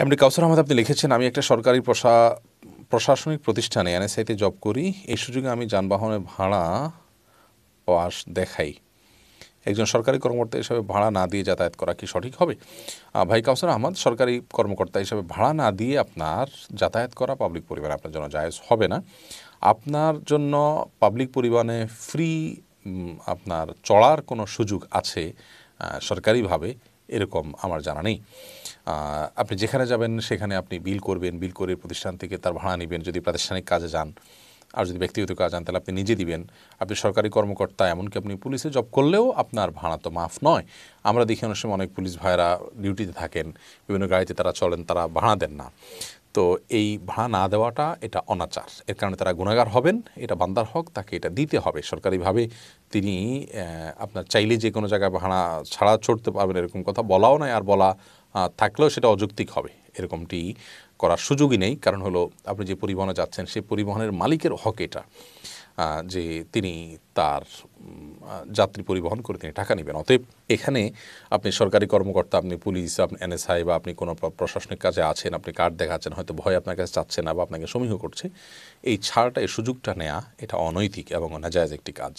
MD কাউসার আহমদ আপনি লিখেছেন আমি একটা সরকারি প্রশা প্রশাসনিক প্রতিষ্ঠানে এনএসআইতে জব করি এই সুযোগে আমি যানবাহনের ভাড়া পাস দেখাই একজন সরকারি কর্মকর্তা হিসাবে ভাড়া না দিয়ে যাতায়াত করা কি সঠিক হবে ভাই কাউসার আহমদ সরকারি কর্মকর্তা হিসাবে ভাড়া না দিয়ে আপনার যাতায়াত করা পাবলিক পরিবহনে আপনার জন্য জায়জ হবে না আপনার জন্য পাবলিক পরিবহনে ফ্রি আপনার চড়ার কোনো সুযোগ আছে সরকারিভাবে এরকম আমার জানা নেই আপনি যেখানে যাবেন সেখানে আপনি বিল করবেন বিল করে প্রতিষ্ঠান থেকে তার ভাড়া নেবেন যদি প্রাতিষ্ঠানিক কাজে যান আর যদি ব্যক্তিগত কাজ আন তাহলে আপনি নিজে দিবেন আপনি সরকারি কর্মকর্তা এমনকি আপনি পুলিশে জব করলেও আপনার ভাড়া তো মাফ নয় আমরা দেখি অনেক সময় অনেক পুলিশ ভাইয়েরা ডিউটিতে থাকেন বিভিন্ন গাড়িতে তারা চলেন তারা ভাড়া দেন না তো এই ভাড়া না দেওয়াটা এটা অনাচার এর কারণে তারা গুণাগার হবেন এটা বান্দার হক তাকে এটা দিতে হবে সরকারিভাবে তিনি আপনার চাইলে যে কোনো জায়গায় ভাড়া ছাড়া ছড়তে পারবেন এরকম কথা বলাও নয় আর বলা থাকলেও সেটা অযৌক্তিক হবে এরকমটি করার সুযোগই নেই কারণ হলো আপনি যে পরিবহনে যাচ্ছেন সেই পরিবহনের মালিকের হক এটা যে তিনি তার যাত্রী পরিবহন করে তিনি টাকা নেবেন অতএব এখানে আপনি সরকারি কর্মকর্তা আপনি পুলিশ আপনি এনএসআই বা আপনি কোনো প্রশাসনিক কাজে আছেন আপনি কার্ড দেখাচ্ছেন হয়তো ভয় আপনার কাছে চাচ্ছে না বা আপনাকে সমীহ করছে এই ছাড়টা এই সুযোগটা নেওয়া এটা অনৈতিক এবং অনাজায়জ একটি কাজ